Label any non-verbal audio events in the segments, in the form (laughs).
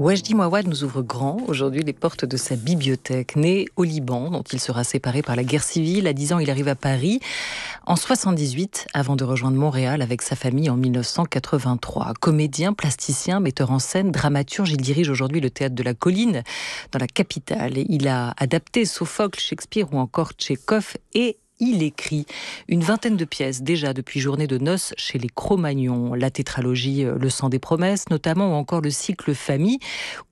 Wajdi Mouawad nous ouvre grand aujourd'hui les portes de sa bibliothèque. née au Liban, dont il sera séparé par la guerre civile, à 10 ans il arrive à Paris en 78 avant de rejoindre Montréal avec sa famille en 1983. Comédien, plasticien, metteur en scène, dramaturge, il dirige aujourd'hui le théâtre de la Colline dans la capitale. Il a adapté Sophocle, Shakespeare ou encore Tchekhov et il écrit une vingtaine de pièces déjà depuis Journée de noces chez les cro la tétralogie euh, Le sang des promesses notamment, ou encore le cycle Famille,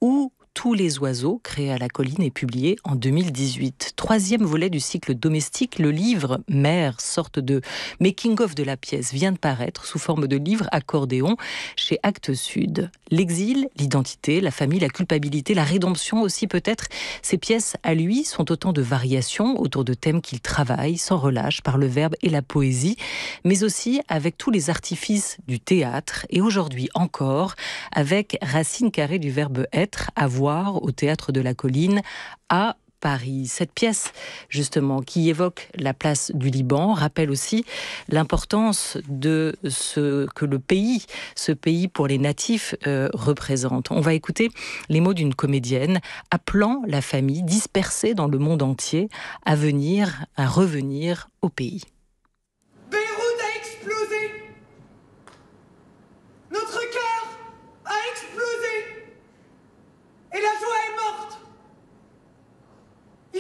où tous les oiseaux, créés à la colline et publié en 2018. Troisième volet du cycle domestique, le livre Mère, sorte de making-of de la pièce, vient de paraître sous forme de livre accordéon chez Actes Sud. L'exil, l'identité, la famille, la culpabilité, la rédemption aussi peut-être, ces pièces à lui sont autant de variations autour de thèmes qu'il travaille sans relâche par le verbe et la poésie, mais aussi avec tous les artifices du théâtre et aujourd'hui encore avec racine carrée du verbe être, avoir au théâtre de la Colline à Paris. Cette pièce, justement, qui évoque la place du Liban, rappelle aussi l'importance de ce que le pays, ce pays pour les natifs, euh, représente. On va écouter les mots d'une comédienne appelant la famille dispersée dans le monde entier à venir, à revenir au pays.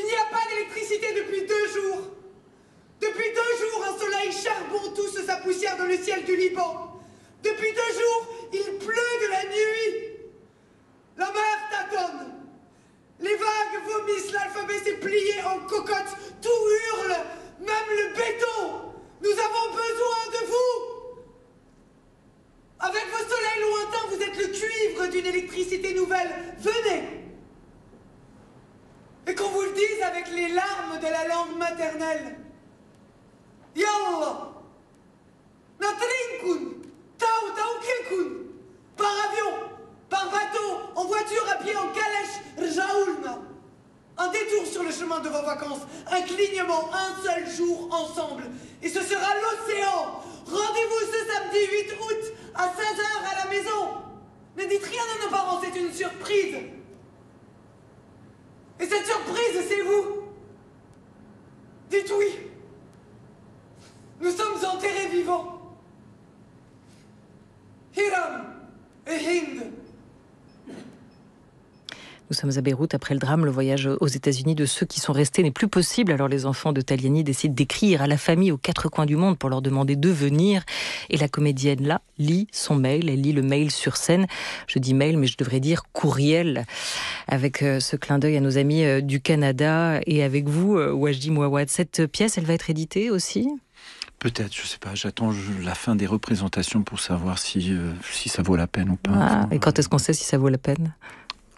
Il n'y a pas d'électricité depuis deux jours. Depuis deux jours, un soleil charbon tousse sa poussière dans le ciel du Liban. Depuis deux jours, il pleut de la nuit. La mer tâtonne. Les vagues vomissent, l'alphabet s'est plié en cocotte. Tout hurle, même le béton. Nous avons besoin de vous. Avec vos soleils lointains, vous êtes le cuivre d'une électricité nouvelle. Venez et qu'on vous le dise avec les larmes de la langue maternelle. Yallah Tao Par avion, par bateau, en voiture, à pied, en calèche, Rjaoulna Un détour sur le chemin de vos vacances, un clignement, un seul jour ensemble, et ce sera l'océan Rendez-vous ce samedi 8 août à 16h à la maison Ne dites rien à nos parents, c'est une surprise et cette surprise, c'est vous Dites oui Nous sommes enterrés vivants Hiram et Hind nous sommes à Beyrouth après le drame. Le voyage aux États-Unis de ceux qui sont restés n'est plus possible. Alors les enfants de Taliani décident d'écrire à la famille aux quatre coins du monde pour leur demander de venir. Et la comédienne là lit son mail. Elle lit le mail sur scène. Je dis mail, mais je devrais dire courriel. Avec euh, ce clin d'œil à nos amis euh, du Canada et avec vous, euh, Wajdi Mouawad. Cette pièce, elle va être éditée aussi Peut-être, je sais pas. J'attends la fin des représentations pour savoir si, si ça vaut la peine ou pas. Ah, et quand est-ce qu'on sait si ça vaut la peine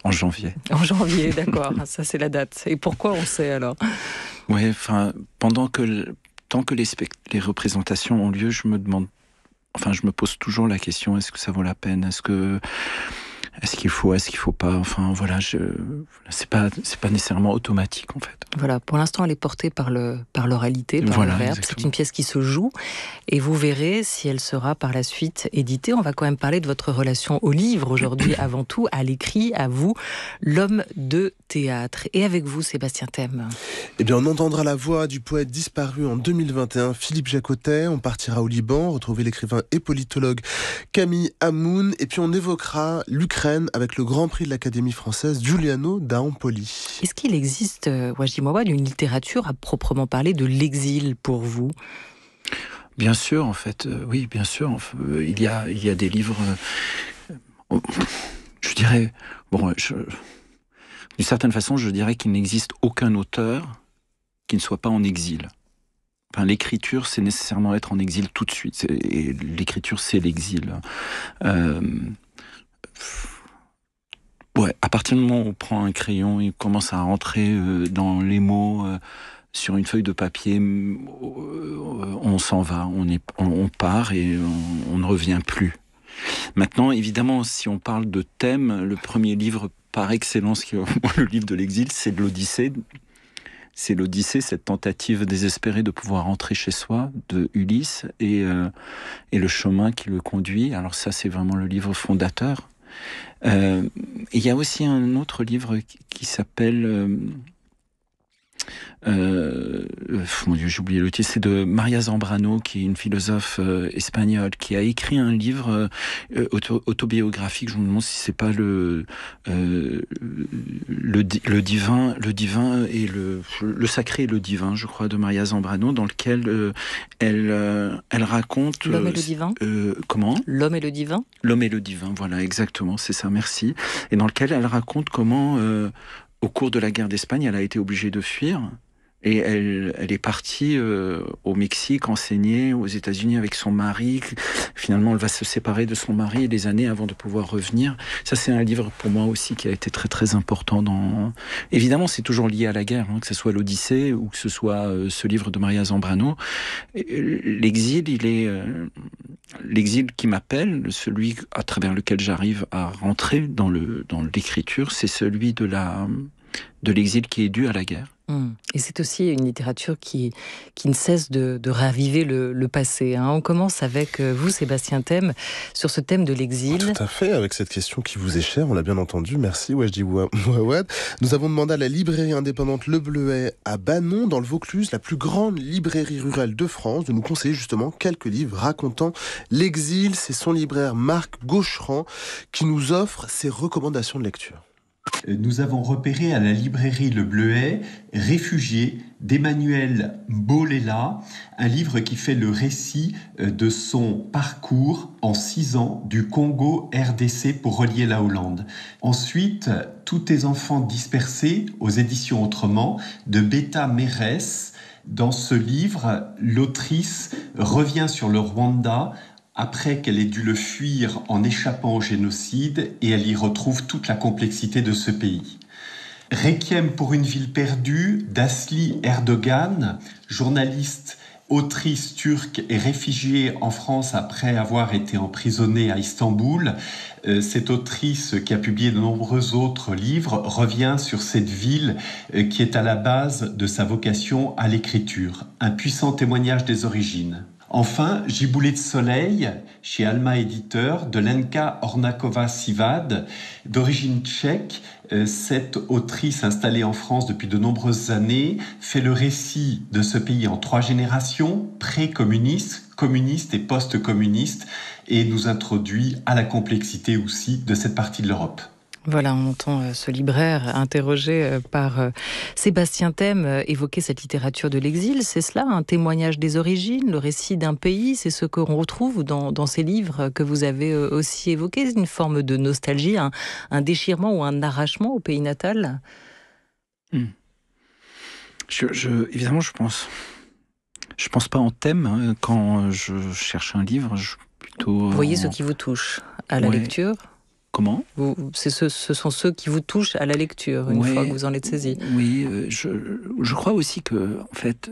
en janvier. (laughs) En janvier, d'accord. Ah, ça, c'est la date. Et pourquoi on sait alors Oui, enfin, pendant que tant que les, les représentations ont lieu, je me demande, enfin, je me pose toujours la question est-ce que ça vaut la peine Est-ce que est-ce qu'il faut, est-ce qu'il faut pas. Enfin, voilà, je, c'est pas, c'est pas nécessairement automatique en fait. Voilà, pour l'instant, elle est portée par le, par l'oralité, par le verbe. C'est une pièce qui se joue, et vous verrez si elle sera par la suite éditée. On va quand même parler de votre relation au livre aujourd'hui, (coughs) avant tout à l'écrit, à vous, l'homme de théâtre. Et avec vous, Sébastien Thème. Eh bien, on entendra la voix du poète disparu en 2021, Philippe Jacotet. On partira au Liban, retrouver l'écrivain et politologue Camille Hamoun, et puis on évoquera l'Ukraine avec le Grand Prix de l'Académie française Giuliano D'Aompoli. Est-ce qu'il existe, euh, Wajimawa, une littérature à proprement parler de l'exil pour vous Bien sûr, en fait, euh, oui, bien sûr. Euh, il, y a, il y a des livres, oh, je dirais, bon, d'une certaine façon, je dirais qu'il n'existe aucun auteur qui ne soit pas en exil. Enfin, l'écriture, c'est nécessairement être en exil tout de suite. Et l'écriture, c'est l'exil. Euh, Ouais, à partir du moment où on prend un crayon et commence à rentrer euh, dans les mots euh, sur une feuille de papier, euh, on s'en va, on, est, on part et on, ne revient plus. Maintenant, évidemment, si on parle de thème, le premier livre par excellence, qui est (laughs) le livre de l'exil, c'est de l'Odyssée c'est l'Odyssée, cette tentative désespérée de pouvoir rentrer chez soi de Ulysse euh, et, le chemin qui le conduit. Alors ça, c'est vraiment le livre fondateur. Euh, il y a aussi un autre livre qui s'appelle euh, euh, mon Dieu, j'ai oublié le titre, c'est de Maria Zambrano, qui est une philosophe euh, espagnole, qui a écrit un livre euh, autobiographique. Je me demande si c'est pas le, le, divin, le divin et le, le sacré et le divin, je crois, de Maria Zambrano, dans lequel elle elle raconte l'homme et le divin. comment L'homme et le divin. L'homme et le divin, voilà, exactement, c'est ça. Merci. Et dans lequel elle raconte comment au cours de la guerre d'Espagne, elle a été obligée de fuir et elle, elle est partie euh, au Mexique enseigner aux États-Unis avec son mari. Finalement, elle va se séparer de son mari des années avant de pouvoir revenir. Ça, c'est un livre pour moi aussi qui a été très très important. Dans... Évidemment, c'est toujours lié à la guerre, hein, que ce soit l'Odyssée ou que ce soit euh, ce livre de Maria Zambrano. Euh, l'exil, il est l'exil qui m'appelle, celui à travers lequel j'arrive à rentrer dans le dans l'écriture, c'est celui de la de l'exil qui est dû à la guerre et c'est aussi une littérature qui, qui ne cesse de, raviver le, passé. Hein. On commence avec euh, vous, Sébastien Thème, sur ce thème de l'exil. Tout à fait, avec cette question qui vous est chère, on l'a bien entendu. Merci, Wajdi Mouawad. (laughs) Nous avons demandé à la librairie indépendante Le Bleuet à Banon, dans le Vaucluse, la plus grande librairie rurale de France, de nous conseiller justement quelques livres racontant l'exil. C'est son libraire Marc Gaucheran qui nous offre ses recommandations de lecture. Nous avons repéré à la librairie Le Bleuet Réfugié d'Emmanuel Bolela, un livre qui fait le récit euh, de son parcours en six ans du Congo RDC pour relier la Hollande. Ensuite, Tous tes enfants dispersés aux éditions Autrement de Beta Mérès. Dans ce livre, l'autrice revient sur le Rwanda après qu'elle ait dû le fuir en échappant au génocide, et elle y retrouve toute la complexité de ce pays. Requiem pour une ville perdue d'Asli Erdogan, journaliste, autrice turque et réfugiée en France après avoir été emprisonnée à Istanbul. Euh, cette autrice qui a publié de nombreux autres livres revient sur cette ville euh, qui est à la base de sa vocation à l'écriture. Un puissant témoignage des origines. Enfin, Giboulet de soleil, chez Alma Éditeur, de Lenka Ornakova Sivad, d'origine tchèque. Euh, cette autrice installée en France depuis de nombreuses années fait le récit de ce pays en trois générations, pré-communiste, communiste et post-communiste, et nous introduit à la complexité aussi de cette partie de l'Europe. Voilà, on entend euh, ce libraire interrogé euh, par euh, Sébastien Thème évoquer cette littérature de l'exil. C'est cela, un témoignage des origines, le récit d'un pays, c'est ce qu'on retrouve dans, ces livres que vous avez aussi évoqués, une forme de nostalgie, un, déchirement ou un arrachement au pays natal hmm. Évidemment, je pense. Je pense pas en thème hein. quand je cherche un livre. Je, plutôt vous voyez ce qui vous touche à la lecture Comment vous, ce, ce, sont ceux qui vous touchent à la lecture, une fois que vous en êtes saisi. Oui, euh, je, crois aussi que, en fait,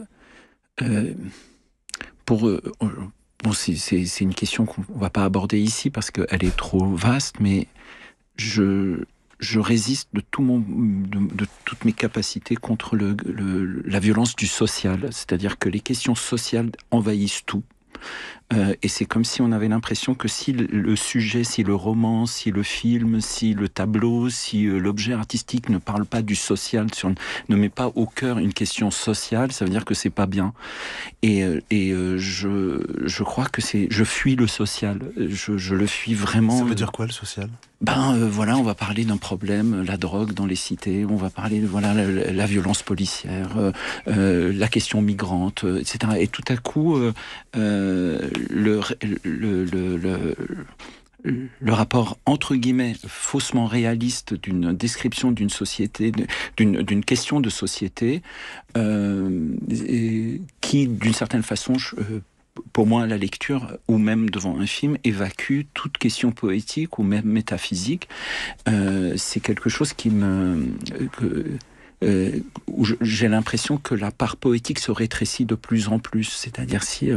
euh, pour. eux euh, bon, c'est une question qu'on ne va pas aborder ici parce qu'elle est trop vaste, mais je, je résiste de, tout mon, de toutes mes capacités contre la violence du social. C'est-à-dire que les questions sociales envahissent tout. Euh, et c'est comme si on avait l'impression que si le sujet, si le roman, si le film, si le tableau, si euh, l'objet artistique ne parle pas du social, sur, ne met pas au cœur une question sociale, ça veut dire que c'est pas bien. Et, euh, je, crois que c'est, je fuis le social. Je, le fuis vraiment. Ça veut dire quoi le social Ben voilà, on va parler d'un problème, la drogue dans les cités, on va parler voilà la, violence policière, la question migrante, etc. Et tout à coup le, le, le, le, rapport entre guillemets faussement réaliste d'une description d'une société, d'une question de société, euh, et qui d'une certaine façon euh, pour moi, la lecture, ou même devant un film, évacue toute question poétique ou même métaphysique. Euh, c'est quelque chose qui me... Que, j'ai l'impression que la part poétique se rétrécit de plus en plus. C'est-à-dire si...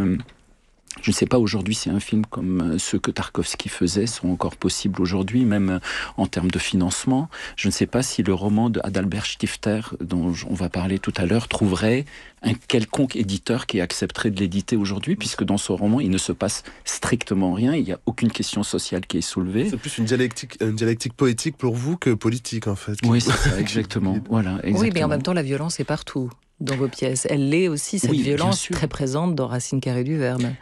Je ne sais pas aujourd'hui si un film comme euh, ceux que Tarkovsky faisait sont encore possibles aujourd'hui, même euh, en termes de financement. Je ne sais pas si le roman d'Adalbert Stifter, dont on va parler tout à l'heure, trouverait un quelconque éditeur qui accepterait de l'éditer aujourd'hui, puisque dans ce roman, il ne se passe strictement rien, il n'y a aucune question sociale qui est soulevée. C'est plus une dialectique, dialectique poétique pour vous que politique, en fait. Oui, c'est ça, exactement. (laughs) voilà, Oui, mais en même temps, la violence est partout dans vos pièces. Elle l'est aussi, cette violence très présente dans Racine Carrée du Verne.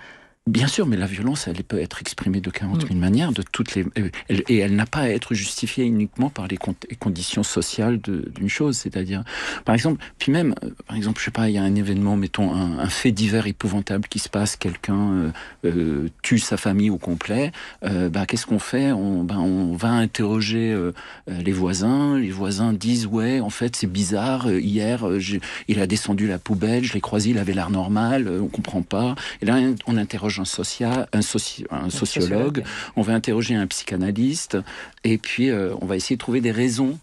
Bien sûr, mais la violence, elle peut être exprimée de 40 000 mm. manières, de toutes les, euh, et elle n'a pas à être justifiée uniquement par les conditions sociales d'une chose. C'est-à-dire, par exemple, puis même, euh, par exemple, je sais pas, il y a un événement, mettons un, fait divers épouvantable qui se passe, quelqu'un euh, tue sa famille au complet. Bah, qu'est-ce qu'on fait on, bah, on va interroger les voisins. Les voisins disent ouais, en fait, c'est bizarre. Hier, il a descendu la poubelle, je l'ai croisé, il avait l'air normal, on comprend pas. Et là, on interroge un, un, sociologue, on va interroger un psychanalyste, et puis euh, on va essayer de trouver des raisons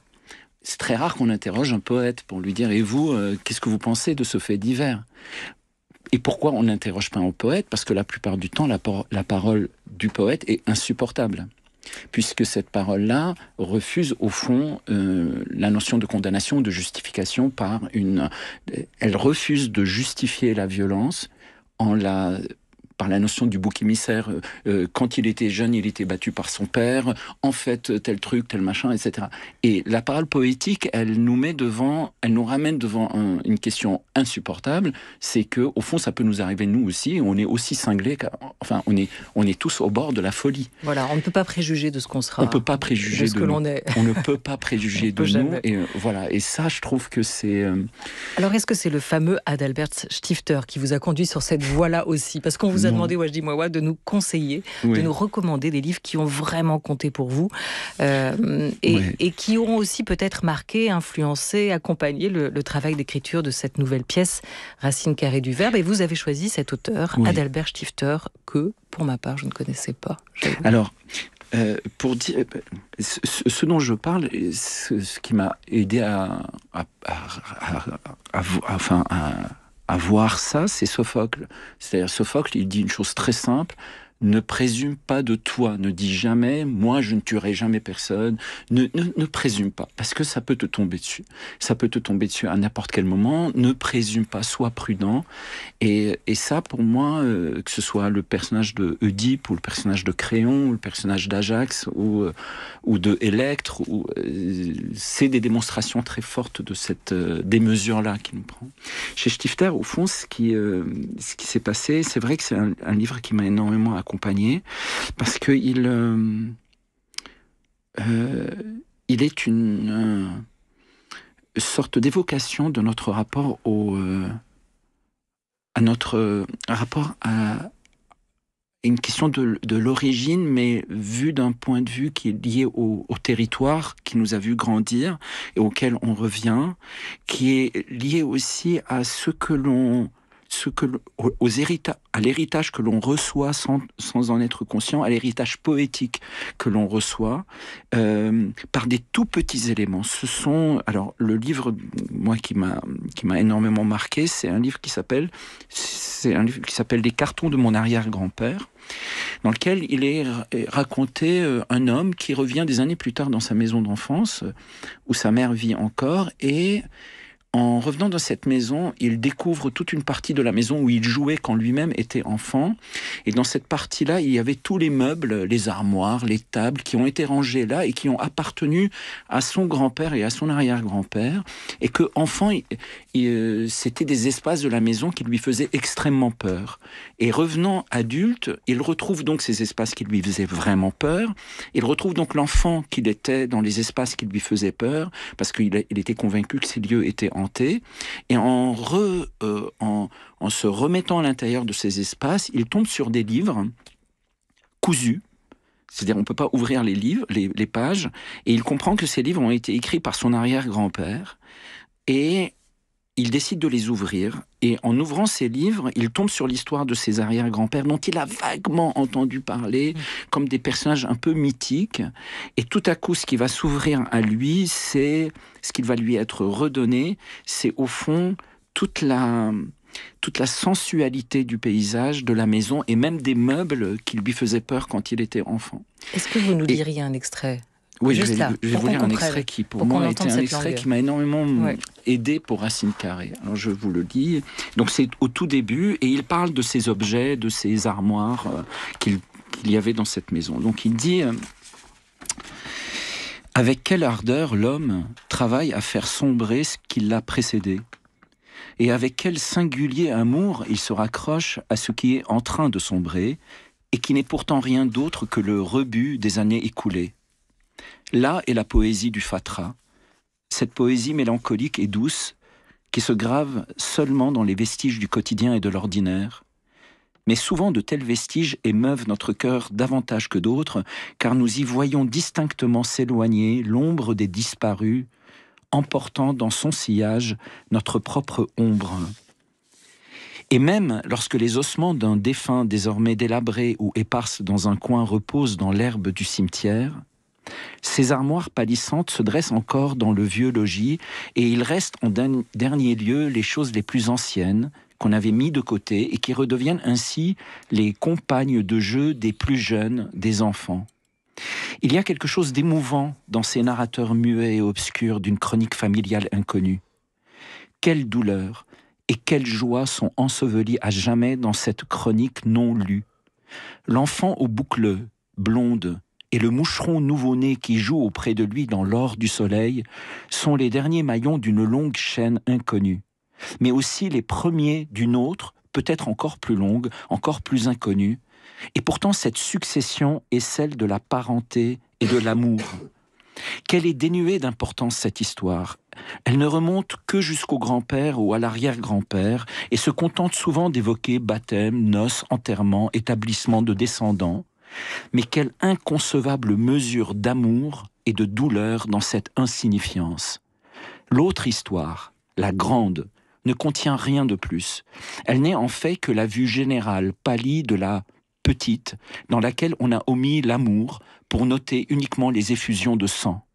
c'est très rare qu'on interroge un poète pour lui dire Et vous, euh, qu'est-ce que vous pensez de ce fait divers Et pourquoi on n'interroge pas un poète Parce que la plupart du temps, la, parole du poète est insupportable. Puisque cette parole-là refuse au fond euh, la notion de condamnation, de justification par une. Elle refuse de justifier la violence en la par la notion du bouc émissaire. Euh, euh, quand il était jeune, il était battu par son père. En fait, euh, tel truc, tel machin, etc. Et la parole poétique, elle nous met devant, elle nous ramène devant une question insupportable. C'est que, au fond, ça peut nous arriver nous aussi. On est aussi cinglés. Enfin, on est, on est tous au bord de la folie. Voilà, on ne peut pas préjuger de ce qu'on sera. On ne peut pas préjuger de ce que l'on est. On ne peut pas préjuger (laughs) de nous. Et voilà. Et ça, je trouve que c'est. Alors, est-ce que c'est le fameux Adalbert Stifter qui vous a conduit sur cette voie-là aussi Parce qu'on vous a demandé moi ouais, de nous conseiller, de nous recommander des livres qui ont vraiment compté pour vous euh, et, qui auront aussi peut-être marqué, influencé, accompagné le, travail d'écriture de cette nouvelle pièce Racine carrée du verbe. Et vous avez choisi cet auteur, Adalbert Stifter, que pour ma part je ne connaissais pas. Alors, euh, pour dire, ce, dont je parle, ce, qui m'a aidé à, à, à, enfin, à à voir ça, c'est Sophocle. C'est-à-dire Sophocle, il dit une chose très simple, ne présume pas de toi, ne dis jamais moi je ne tuerai jamais personne, ne, présume pas, parce que ça peut te tomber dessus. Ça peut te tomber dessus à n'importe quel moment, ne présume pas, sois prudent. Et, ça pour moi, euh, que ce soit le personnage de ou le personnage de Créon ou le personnage d'Ajax ou, euh, ou de Electre, euh, c'est des démonstrations très fortes de cette démesure-là qui nous prend. Chez Stifter, au fond, ce qui, ce qui s'est passé, c'est vrai que c'est un, livre qui m'a énormément parce que il, euh, euh, il est une euh, sorte d'évocation de notre rapport au à notre rapport à une question de, l'origine, mais vue d'un point de vue qui est lié au, au, territoire qui nous a vu grandir et auquel on revient, qui est lié aussi à ce que l'on ce que aux à l'héritage que l'on reçoit sans, sans, en être conscient, à l'héritage poétique que l'on reçoit euh, par des tout petits éléments. Ce sont alors le livre moi qui m'a qui m'a énormément marqué, c'est un livre qui s'appelle c'est un livre qui s'appelle Les cartons de mon arrière-grand-père dans lequel il est raconté euh, un homme qui revient des années plus tard dans sa maison d'enfance où sa mère vit encore et en revenant dans cette maison, il découvre toute une partie de la maison où il jouait quand lui-même était enfant. Et dans cette partie-là, il y avait tous les meubles, les armoires, les tables qui ont été rangés là et qui ont appartenu à son grand-père et à son arrière-grand-père. Et que enfant, euh, c'était des espaces de la maison qui lui faisaient extrêmement peur. Et revenant adulte, il retrouve donc ces espaces qui lui faisaient vraiment peur. Il retrouve donc l'enfant qu'il était dans les espaces qui lui faisaient peur, parce qu'il était convaincu que ces lieux étaient en et euh, en, en, se remettant à l'intérieur de ces espaces, il tombe sur des livres cousus, c'est-à-dire, on ne peut pas ouvrir les livres, les, pages, et il comprend que ces livres ont été écrits par son arrière-grand-père, et il décide de les ouvrir. Et en ouvrant ses livres, il tombe sur l'histoire de ses arrière-grands-pères, dont il a vaguement entendu parler, mmh. comme des personnages un peu mythiques. Et tout à coup, ce qui va s'ouvrir à lui, c'est ce qui va lui être redonné, c'est au fond toute la, toute la sensualité du paysage, de la maison et même des meubles qui lui faisaient peur quand il était enfant. Est-ce que vous nous diriez un extrait oui, je vais, vous lire un extrait qui, pour, moi, a un extrait qui m'a énormément aidé pour Racine Carrée. Alors, je vous le dis. Donc, c'est au tout début, et il parle de ces objets, de ces armoires euh, qu'il y avait dans cette maison. Donc, il dit euh, Avec quelle ardeur l'homme travaille à faire sombrer ce qui l'a précédé et avec quel singulier amour il se raccroche à ce qui est en train de sombrer, et qui n'est pourtant rien d'autre que le rebut des années écoulées. Là est la poésie du fatra, cette poésie mélancolique et douce qui se grave seulement dans les vestiges du quotidien et de l'ordinaire. Mais souvent de tels vestiges émeuvent notre cœur davantage que d'autres, car nous y voyons distinctement s'éloigner l'ombre des disparus, emportant dans son sillage notre propre ombre. Et même lorsque les ossements d'un défunt désormais délabré ou épars dans un coin reposent dans l'herbe du cimetière, ces armoires pâlissantes se dressent encore dans le vieux logis et il reste en dernier lieu les choses les plus anciennes qu'on avait mis de côté et qui redeviennent ainsi les compagnes de jeu des plus jeunes, des enfants. Il y a quelque chose d'émouvant dans ces narrateurs muets et obscurs d'une chronique familiale inconnue. Quelle douleur et quelle joie sont ensevelies à jamais dans cette chronique non lue. L'enfant aux boucles blondes, et le moucheron nouveau-né qui joue auprès de lui dans l'or du soleil sont les derniers maillons d'une longue chaîne inconnue, mais aussi les premiers d'une autre, peut-être encore plus longue, encore plus inconnue, et pourtant cette succession est celle de la parenté et de l'amour. Qu'elle est dénuée d'importance cette histoire. Elle ne remonte que jusqu'au grand-père ou à l'arrière-grand-père et se contente souvent d'évoquer baptême, noces, enterrement, établissement de descendants. Mais quelle inconcevable mesure d'amour et de douleur dans cette insignifiance. L'autre histoire, la grande, ne contient rien de plus. Elle n'est en fait que la vue générale, pâlie de la petite, dans laquelle on a omis l'amour pour noter uniquement les effusions de sang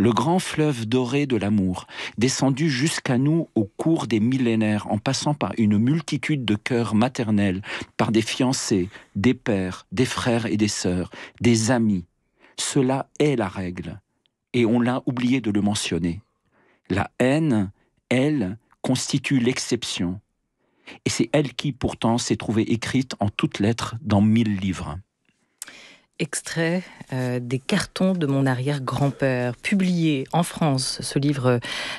le grand fleuve doré de l'amour, descendu jusqu'à nous au cours des millénaires, en passant par une multitude de cœurs maternels, par des fiancés, des pères, des frères et des sœurs, des amis. Cela est la règle, et on l'a oublié de le mentionner. La haine, elle, constitue l'exception, et c'est elle qui pourtant s'est trouvée écrite en toutes lettres dans mille livres extrait euh, des cartons de mon arrière-grand-père, publié en France. Ce livre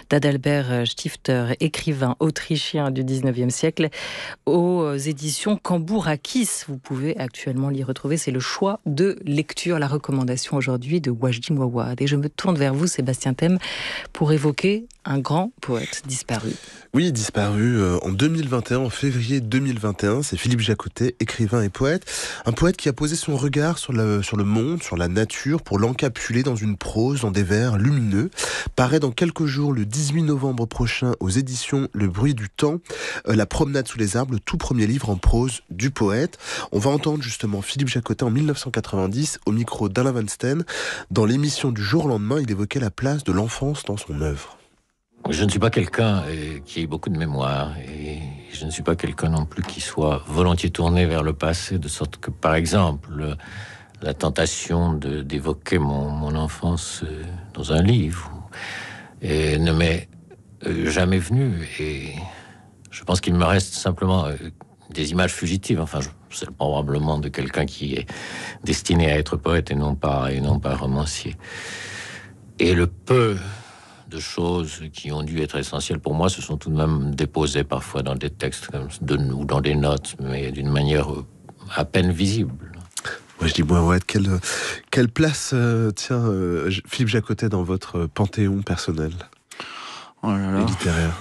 d'Adalbert Stifter, écrivain autrichien du 19e siècle, aux éditions Cambourakis. Vous pouvez actuellement l'y retrouver. C'est le choix de lecture, la recommandation aujourd'hui de Wajdi Mouawad. Et je me tourne vers vous, Sébastien Thème, pour évoquer un grand poète disparu. Oui, disparu euh, en 2021, en février 2021. C'est Philippe Jacotet, écrivain et poète. Un poète qui a posé son regard sur la euh, sur le monde, sur la nature, pour l'encapsuler dans une prose, dans des vers lumineux. Paraît dans quelques jours, le 18 novembre prochain, aux éditions Le Bruit du Temps, euh, La promenade sous les arbres, le tout premier livre en prose du poète. On va entendre justement Philippe Jacotin en 1990 au micro d'Alain Van Sten. Dans l'émission du jour au lendemain, il évoquait la place de l'enfance dans son œuvre. Je ne suis pas quelqu'un euh, qui ait beaucoup de mémoire et je ne suis pas quelqu'un non plus qui soit volontiers tourné vers le passé, de sorte que, par exemple, la tentation d'évoquer mon, enfance euh, dans un livre ne m'est euh, jamais venue. Et je pense qu'il me reste simplement euh, des images fugitives. Enfin, c'est probablement de quelqu'un qui est destiné à être poète et non pas, et non pas romancier. Et le peu de choses qui ont dû être essentielles pour moi se sont tout de même déposées parfois dans des textes comme, de, ou dans des notes, mais d'une manière à peine visible je dis, bon, ouais, quelle, quelle place tiens, euh, tient euh, Philippe Jacotet dans votre panthéon personnel oh là là. littéraire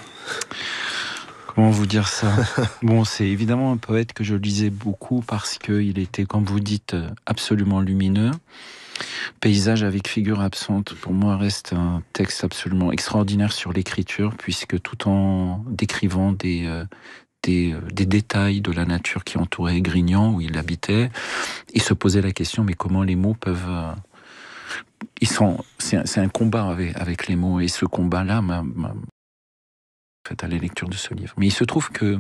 Comment vous dire ça (laughs) Bon, c'est évidemment un poète que je lisais beaucoup parce qu'il était, comme vous dites, absolument lumineux. Paysage avec figure absente, pour moi, reste un texte absolument extraordinaire sur l'écriture, puisque tout en décrivant des, euh, euh, des, détails de la nature qui entourait Grignan, où il habitait, il se posait la question, mais comment les mots peuvent... Euh, ils sont, c'est un, combat avec, les mots, et ce combat-là m'a, fait à la lecture de ce livre. Mais il se trouve que,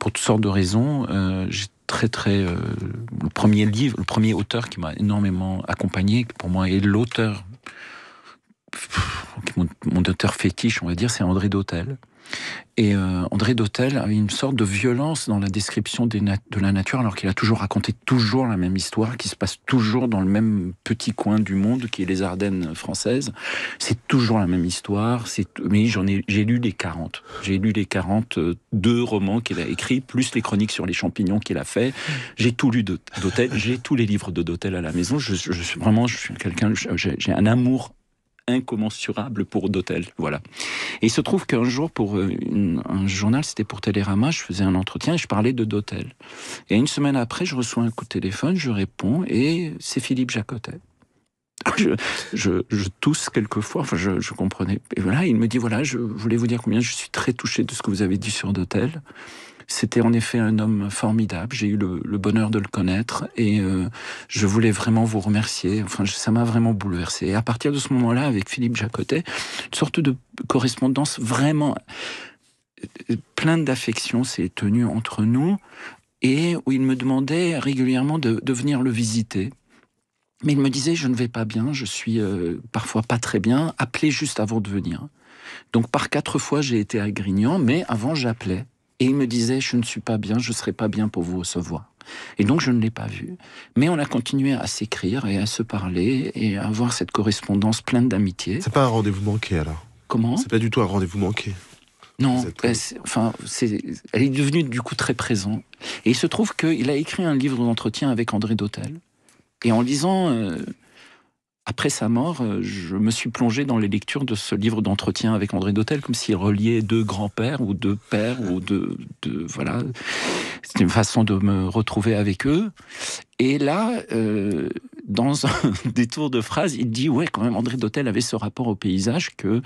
pour toutes sortes de raisons, euh, j'ai très très le premier livre, le premier auteur qui m'a énormément accompagné, pour moi est l'auteur, mon, mon, auteur fétiche, on va dire, c'est André Dautel et euh, André Dautel a une sorte de violence dans la description de la nature, alors qu'il a toujours raconté toujours la même histoire, qui se passe toujours dans le même petit coin du monde, qui est les Ardennes françaises. C'est toujours la même histoire. mais j'en ai j'ai lu les 40. J'ai lu les 42 euh, romans qu'il a écrits, plus les chroniques sur les champignons qu'il a fait. J'ai tout lu d'Hôtel. J'ai tous les livres de Dautel à la maison. Je, je, vraiment, je suis quelqu'un. J'ai un amour incommensurable pour d'hôtel. Voilà. Et il se trouve qu'un jour, pour euh, un journal, c'était pour Télérama, je faisais un entretien et je parlais de d'hôtel. Et une semaine après, je reçois un coup de téléphone, je réponds et c'est Philippe Jacotet. (laughs) Je, tousse quelquefois, enfin je, comprenais. Et voilà, il me dit voilà, je voulais vous dire combien je suis très touché de ce que vous avez dit sur d'hôtel. C'était en effet un homme formidable. J'ai eu le, bonheur de le connaître et euh, je voulais vraiment vous remercier. Enfin, ça m'a vraiment bouleversé. Et à partir de ce moment-là, avec Philippe Jacotet, une sorte de correspondance vraiment euh, pleine d'affection s'est tenue entre nous et où il me demandait régulièrement de, venir le visiter. Mais il me disait, je ne vais pas bien, je suis euh, parfois pas très bien, appelez juste avant de venir. Donc par quatre fois, j'ai été à Grignan, mais avant, j'appelais. Et il me disait, je ne suis pas bien, je ne serai pas bien pour vous recevoir. Et donc je ne l'ai pas vu. Mais on a continué à s'écrire et à se parler et à avoir cette correspondance pleine d'amitié. C'est pas un rendez-vous manqué alors Comment C'est pas du tout un rendez-vous manqué. Non, elle, est, enfin, elle est devenue du coup très présente. Et il se trouve qu'il a écrit un livre d'entretien avec André Dautel. Et en lisant euh, après sa mort, euh, je me suis plongé dans les lectures de ce livre d'entretien avec André Dautel, comme s'il reliait deux grands-pères ou deux pères ou deux, voilà. C'était une façon de me retrouver avec eux. Et là, euh, dans un (laughs) détour de phrase, il dit ouais, quand même, André d'hôtel avait ce rapport au paysage que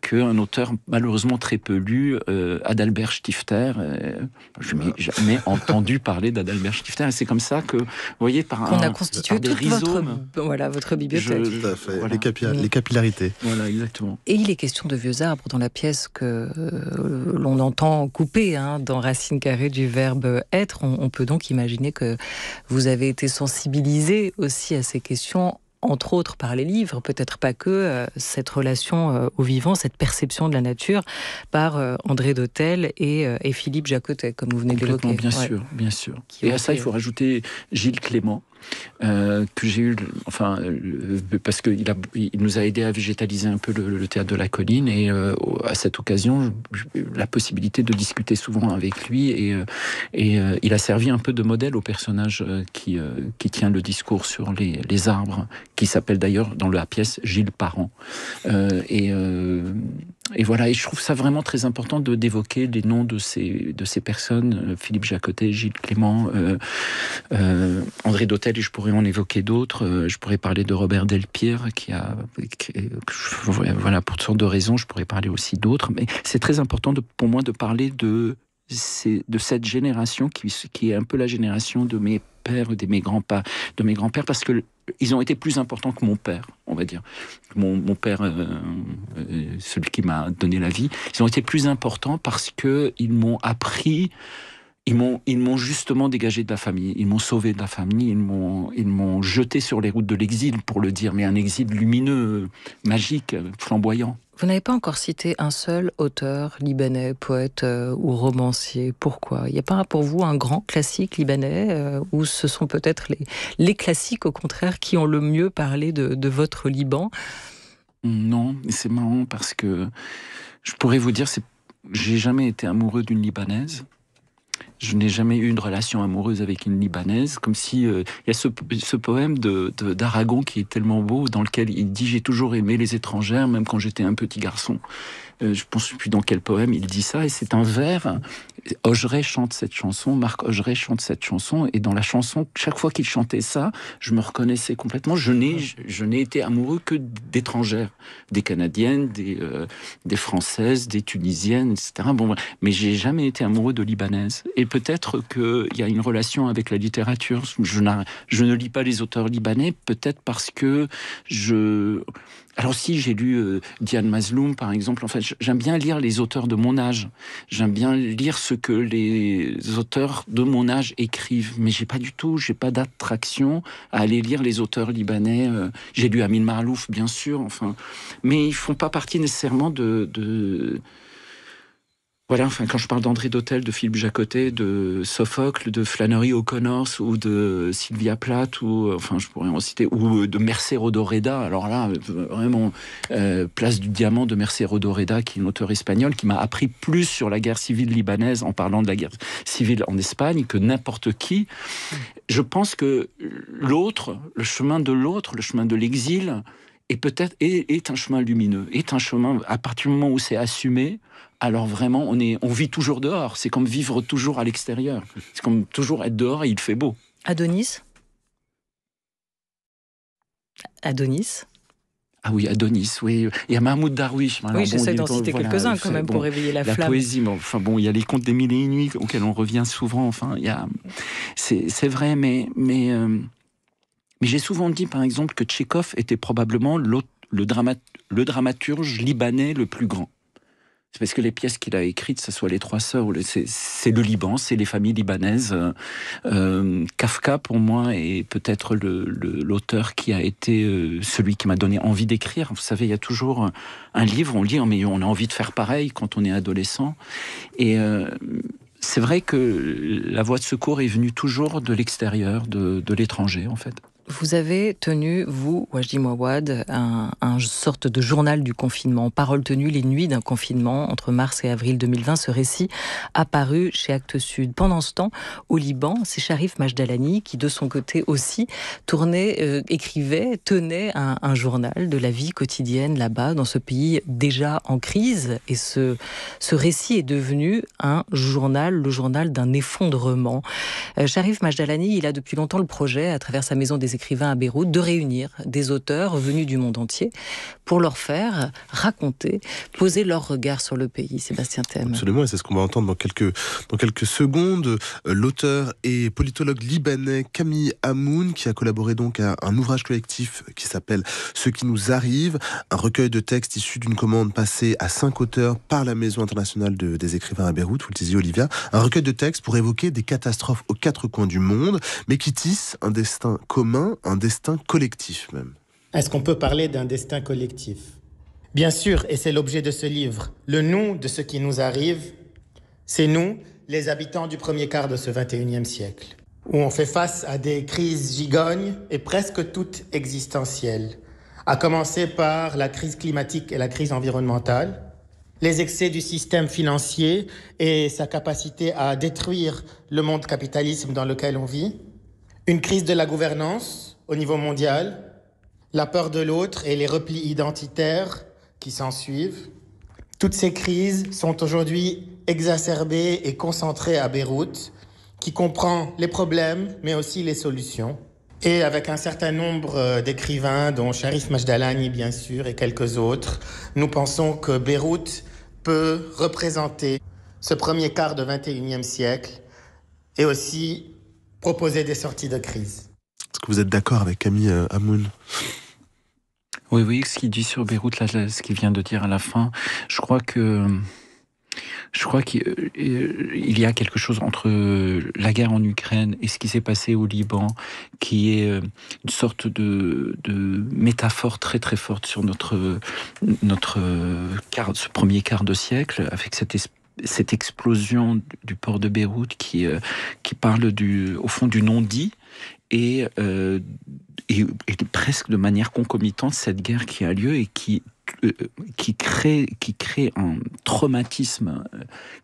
qu'un auteur malheureusement très peu lu, euh, Adalbert Stifter. Euh, je n'ai jamais (laughs) entendu parler d'Adalbert Stifter. Et c'est comme ça que, vous voyez, par on a constitué toute votre voilà votre bibliothèque. tout à fait. Les, capillarités. Voilà, exactement. Et il est question de vieux arbres dans la pièce que euh, l'on entend couper hein, dans Racine carrée du verbe être. On, on peut donc imaginer que vous avez été sensibilisé aussi à ces questions entre autres par les livres, peut-être pas que, euh, cette relation euh, au vivant, cette perception de la nature par euh, André Dautel et, Philippe Jacotet, comme vous venez de l'évoquer. Bien sûr, bien sûr. et à ça, il faut rajouter Gilles Clément, euh, que j'ai eu, enfin, euh, parce qu'il il nous a aidé à végétaliser un peu le, théâtre de la colline et euh, à cette occasion, la possibilité de discuter souvent avec lui et, il a servi un peu de modèle au personnage qui, tient le discours sur les, arbres, qui s'appelle d'ailleurs dans la pièce Gilles Parent. et et voilà, et je trouve ça vraiment très important de d'évoquer les noms de ces de ces personnes, euh, Philippe Jacotet, Gilles Clément, euh, euh, André Dautel, et je pourrais en évoquer d'autres. Euh, je pourrais parler de Robert Delpierre, qui a euh, voilà pour toutes sortes de raisons. Je pourrais parler aussi d'autres, mais c'est très important de, pour moi de parler de c'est de cette génération qui, qui est un peu la génération de mes pères, de mes grands-pères, de mes grands-pères, parce que ils ont été plus importants que mon père, on va dire. Mon, père, euh, euh, celui qui m'a donné la vie, ils ont été plus importants parce que ils m'ont appris ils m'ont, justement dégagé de la famille, ils m'ont sauvé de la famille, ils m'ont, ils m'ont jeté sur les routes de l'exil, pour le dire, mais un exil lumineux, magique, flamboyant. Vous n'avez pas encore cité un seul auteur libanais, poète euh, ou romancier. Pourquoi Il n'y a pas pour vous un grand classique libanais euh, ou ce sont peut-être les, les classiques au contraire qui ont le mieux parlé de, votre Liban Non, c'est marrant parce que je pourrais vous dire, c'est, j'ai jamais été amoureux d'une libanaise je n'ai jamais eu une relation amoureuse avec une Libanaise, comme si euh, il y a ce, poème d'Aragon qui est tellement beau, dans lequel il dit j'ai toujours aimé les étrangères, même quand j'étais un petit garçon. Euh, je pense, sais plus dans quel poème il dit ça, et c'est un vers. Ogeret chante cette chanson, Marc Ogeret chante cette chanson, et dans la chanson, chaque fois qu'il chantait ça, je me reconnaissais complètement. Je n'ai, je, n'ai été amoureux que d'étrangères, des Canadiennes, des, euh, des Françaises, des Tunisiennes, etc. Bon, mais j'ai jamais été amoureux de Libanaises. Et peut-être qu'il y a une relation avec la littérature. Je, je ne lis pas les auteurs libanais, peut-être parce que je. Alors si j'ai lu euh, Diane Mazloum, par exemple, en fait, j'aime bien lire les auteurs de mon âge. J'aime bien lire ce que les auteurs de mon âge écrivent. Mais j'ai pas du tout, j'ai pas d'attraction à aller lire les auteurs libanais. Euh, j'ai lu Amin Marlouf, bien sûr, enfin. Mais ils font pas partie nécessairement de voilà, enfin, quand je parle d'André Dautel, de Philippe Jacotet, de Sophocle, de Flannery O'Connor ou de Sylvia Plath, ou, euh, enfin, je pourrais en citer, ou euh, de Mercero Rodoreda, Alors là, vraiment, euh, Place du Diamant de Mercero Rodoreda qui est une auteure espagnole, qui m'a appris plus sur la guerre civile libanaise en parlant de la guerre civile en Espagne que n'importe qui. Je pense que l'autre, le chemin de l'autre, le chemin de l'exil, est peut-être est, un chemin lumineux, est un chemin à partir du moment où c'est assumé, alors vraiment, on, vit toujours dehors. C'est comme vivre toujours à l'extérieur. C'est comme toujours être dehors et il fait beau. Adonis Adonis ah oui, Adonis, oui. Il y a Mahmoud Darwish. oui, j'essaie d'en citer quelques-uns quand même pour réveiller la, flamme. La poésie, enfin bon, il y a les contes des mille et une nuits auxquels on revient souvent. Enfin, il c'est, vrai, mais mais euh, mais j'ai souvent dit, par exemple, que Tchekhov était probablement le dramaturge libanais le plus grand parce que les pièces qu'il a écrites, ce soit Les Trois Sœurs, c'est le Liban, c'est les familles libanaises. Euh, euh, Kafka, pour moi, est peut-être l'auteur qui a été euh, celui qui m'a donné envie d'écrire. Vous savez, il y a toujours un livre, on lit, mais on a envie de faire pareil quand on est adolescent. Et c'est vrai que la voie de secours est venue toujours de l'extérieur, de l'étranger, en fait vous avez tenu, vous, Wajdi Mouawad, un, un, sorte de journal du confinement, parole tenue les nuits d'un confinement entre mars et avril 2020. Ce récit apparu chez Actes Sud. Pendant ce temps, au Liban, c'est Sharif Majdalani qui, de son côté aussi, tournait, euh, écrivait, tenait un, journal de la vie quotidienne là-bas, dans ce pays déjà en crise. Et ce, ce récit est devenu un journal, le journal d'un effondrement. Euh, Sharif Majdalani, il a depuis longtemps le projet, à travers sa maison des écrivains à Beyrouth, de réunir des auteurs venus du monde entier pour leur faire raconter, poser leur regard sur le pays. Sébastien Thème. Absolument, et c'est ce qu'on va entendre dans quelques, dans quelques secondes. Euh, l'auteur et politologue libanais Camille Hamoun, qui a collaboré donc à un ouvrage collectif qui s'appelle Ce qui nous arrive, un recueil de textes issus d'une commande passée à cinq auteurs par la Maison internationale de, des écrivains à Beyrouth, vous le disiez Olivia, un recueil de textes pour évoquer des catastrophes aux quatre coins du monde, mais qui tissent un destin commun un destin collectif même. Est-ce qu'on peut parler d'un destin collectif Bien sûr, et c'est l'objet de ce livre. Le nous de ce qui nous arrive, c'est nous, les habitants du premier quart de ce 21e siècle, où on fait face à des crises gigognes et presque toutes existentielles, à commencer par la crise climatique et la crise environnementale, les excès du système financier et sa capacité à détruire le monde capitalisme dans lequel on vit, une crise de la gouvernance au niveau mondial, la peur de l'autre et les replis identitaires qui s'ensuivent. Toutes ces crises sont aujourd'hui exacerbées et concentrées à Beyrouth, qui comprend les problèmes mais aussi les solutions. Et avec un certain nombre euh, d'écrivains, dont Sharif Majdalani bien sûr et quelques autres, nous pensons que Beyrouth peut représenter ce premier quart du XXIe siècle et aussi proposer des sorties de crise. Est-ce que vous êtes d'accord avec Camille Hamoun euh, Oui, oui, ce qu'il dit sur Beyrouth, ce qu'il vient de dire à la fin, je crois que je crois qu'il euh, y a quelque chose entre la guerre en Ukraine et ce qui s'est passé au Liban, qui est euh, une sorte de, métaphore très très forte sur notre, notre ce premier quart de siècle, avec cette espèce cette explosion du port de Beyrouth qui, euh, parle du, au fond du non-dit euh, et, presque de manière concomitante cette guerre qui a lieu et qui, euh, qui, crée, qui crée un traumatisme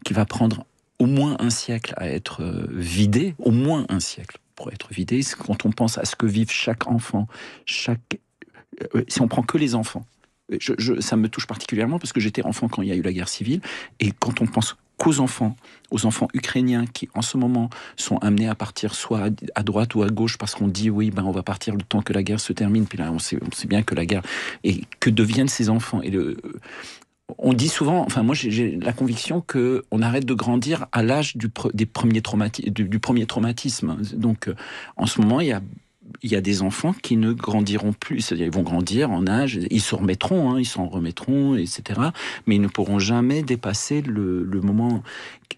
qui va prendre au moins un siècle à être vidé, au moins un siècle pour être vidé. Quand on pense à ce que vivent chaque enfant, Si on prend que les enfants, euh, ça me touche particulièrement parce que j'étais enfant quand il y a eu la guerre civile. Et quand on pense qu'aux enfants, aux enfants ukrainiens qui en ce moment sont amenés à partir soit à droite ou à gauche parce qu'on dit oui, ben on va partir le temps que la guerre se termine. Puis là, on sait, bien que la guerre et que deviennent ces enfants. Et le, euh, on dit souvent, enfin moi j'ai la conviction qu'on arrête de grandir à l'âge du, du, premier traumatisme. Donc euh, en ce moment il y a il y a des enfants qui ne grandiront plus, ils vont grandir en âge, ils se remettront, hein, ils s'en remettront, etc. Mais ils ne pourront jamais dépasser le, moment.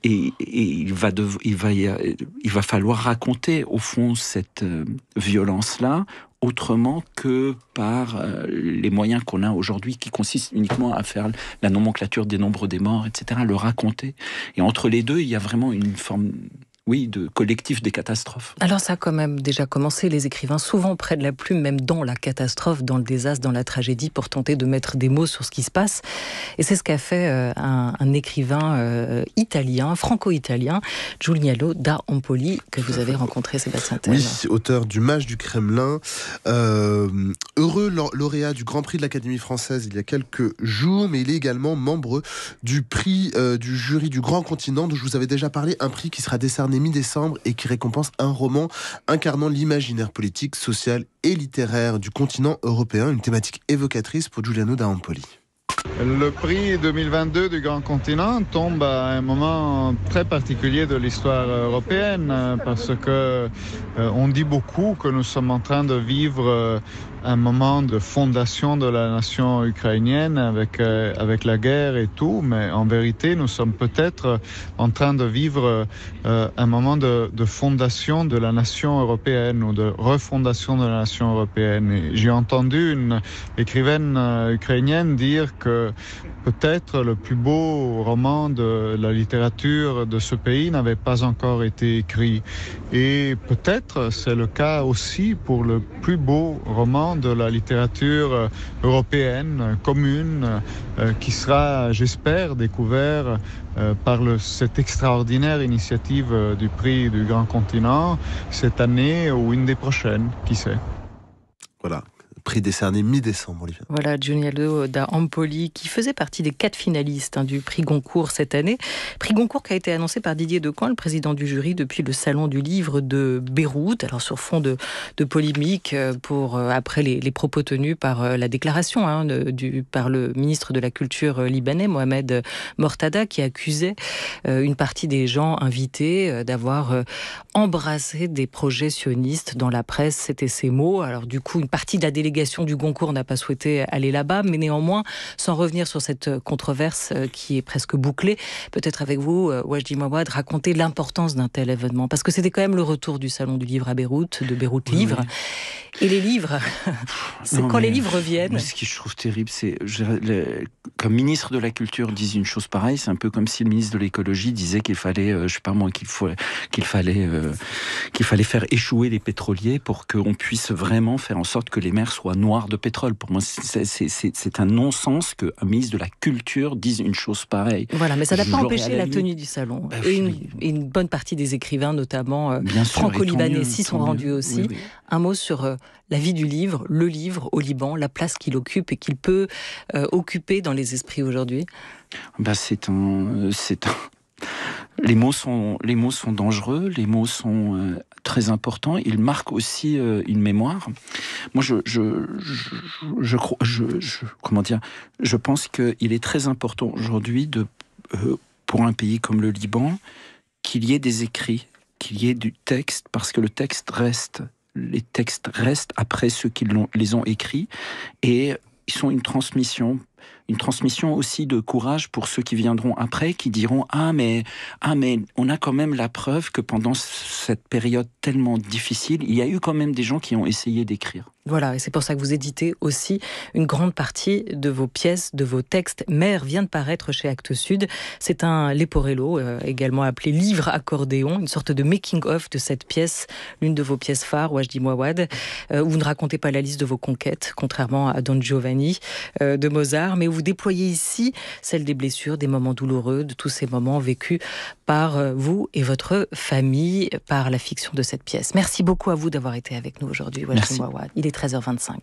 Et, il, va il, va, il va falloir raconter, au fond, cette euh, violence-là autrement que par euh, les moyens qu'on a aujourd'hui qui consistent uniquement à faire la nomenclature des nombres des morts, etc., le raconter. Et entre les deux, il y a vraiment une forme oui, de collectif des catastrophes. Alors ça a quand même déjà commencé, les écrivains souvent près de la plume, même dans la catastrophe, dans le désastre, dans la tragédie, pour tenter de mettre des mots sur ce qui se passe. Et c'est ce qu'a fait euh, un, écrivain euh, italien, franco-italien, Giuliano da Ampoli, que vous avez rencontré, Sébastien Thème. Oui, auteur du Mage du Kremlin, euh, heureux lauréat du Grand Prix de l'Académie française il y a quelques jours, mais il est également membre du prix du jury du Grand Continent, dont je vous avais déjà parlé, un prix qui sera décerné mi-décembre et qui récompense un roman incarnant l'imaginaire politique, social et littéraire du continent européen, une thématique évocatrice pour Giuliano da Le prix 2022 du Grand Continent tombe à un moment très particulier de l'histoire européenne parce que euh, on dit beaucoup que nous sommes en train de vivre euh, un moment de fondation de la nation ukrainienne avec, euh, avec la guerre et tout, mais en vérité, nous sommes peut-être en train de vivre euh, un moment de, de, fondation de la nation européenne ou de refondation de la nation européenne. J'ai entendu une écrivaine euh, ukrainienne dire que peut-être le plus beau roman de la littérature de ce pays n'avait pas encore été écrit. Et peut-être c'est le cas aussi pour le plus beau roman de la littérature euh, européenne commune euh, qui sera, j'espère, découvert euh, par le, cette extraordinaire initiative du prix du Grand Continent cette année ou une des prochaines, qui sait. Voilà prix décerné mi-décembre, Olivier. Voilà, Giuliano euh, da Ampoli qui faisait partie des quatre finalistes hein, du prix Goncourt cette année. Prix Goncourt qui a été annoncé par Didier Decan, le président du jury, depuis le Salon du Livre de Beyrouth, alors sur fond de, polémique euh, pour, euh, après les, propos tenus par la déclaration hein, du, par le ministre de la Culture libanais, Mohamed Mortada, qui accusait une partie des gens invités d'avoir embrassé des projets sionistes dans la presse. C'était ses mots. Alors du coup, une partie de la délégation délégation du Goncourt n'a pas souhaité aller là-bas, mais néanmoins, sans revenir sur cette euh, controverse euh, qui est presque bouclée, peut-être avec vous, euh, Wajdi Mouawad, raconter l'importance d'un tel événement, parce que c'était quand même le retour du Salon du Livre à Beyrouth, de Beyrouth Livre, et les livres C'est quand les livres viennent. ce que je trouve terrible, c'est comme ministre de la Culture dise une chose pareille, c'est un peu comme si le ministre de l'écologie disait qu'il fallait, euh, je sais pas moi, qu'il fallait, euh, qu'il fallait faire échouer les pétroliers pour qu'on puisse vraiment faire en sorte que les mers soient noires de pétrole. Pour moi, c'est un non-sens qu'un ministre de la Culture dise une chose pareille. Voilà, mais ça n'a pas empêché la, tenue du salon. Bah et, une, bonne partie des écrivains, notamment euh, franco-libanais, s'y sont rendus aussi. Un mot sur la vie du livre, le livre au Liban, la place qu'il occupe et qu'il peut euh, occuper dans les esprits aujourd'hui bah, C'est un... Euh, c'est un... (laughs) Les mots, sont, les mots sont dangereux, les mots sont euh, très importants, ils marquent aussi une mémoire. Moi, je, je, je, je, comment dire, je pense qu'il est très important aujourd'hui de, pour un pays comme le Liban qu'il y ait des écrits, qu'il y ait du texte, parce que le texte reste les textes restent après ceux qui les ont écrits et ils sont une transmission une transmission aussi de courage pour ceux qui viendront après, qui diront ah mais ah mais on a quand même la preuve que pendant cette période tellement difficile, il y a eu quand même des gens qui ont essayé d'écrire. Voilà, et c'est pour ça que vous éditez aussi une grande partie de vos pièces, de vos textes. Mère vient de paraître chez Actes Sud. C'est un Leporello, euh, également appelé Livre Accordéon, une sorte de making-of de cette pièce, l'une de vos pièces phares, dis moi euh, où vous ne racontez pas la liste de vos conquêtes, contrairement à Don Giovanni euh, de Mozart, mais où vous déployez ici, celle des blessures, des moments douloureux, de tous ces moments vécus par euh, vous et votre famille, par la fiction de cette pièce. Merci beaucoup à vous d'avoir été avec nous aujourd'hui, Il est 13h25.